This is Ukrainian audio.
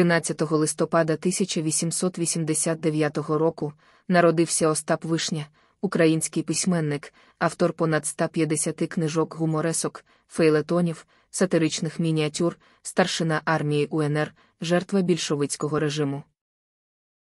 13 листопада 1889 року народився Остап Вишня, український письменник, автор понад 150 книжок гуморесок, фейлетонів, сатиричних мініатюр, старшина армії УНР, жертва більшовицького режиму.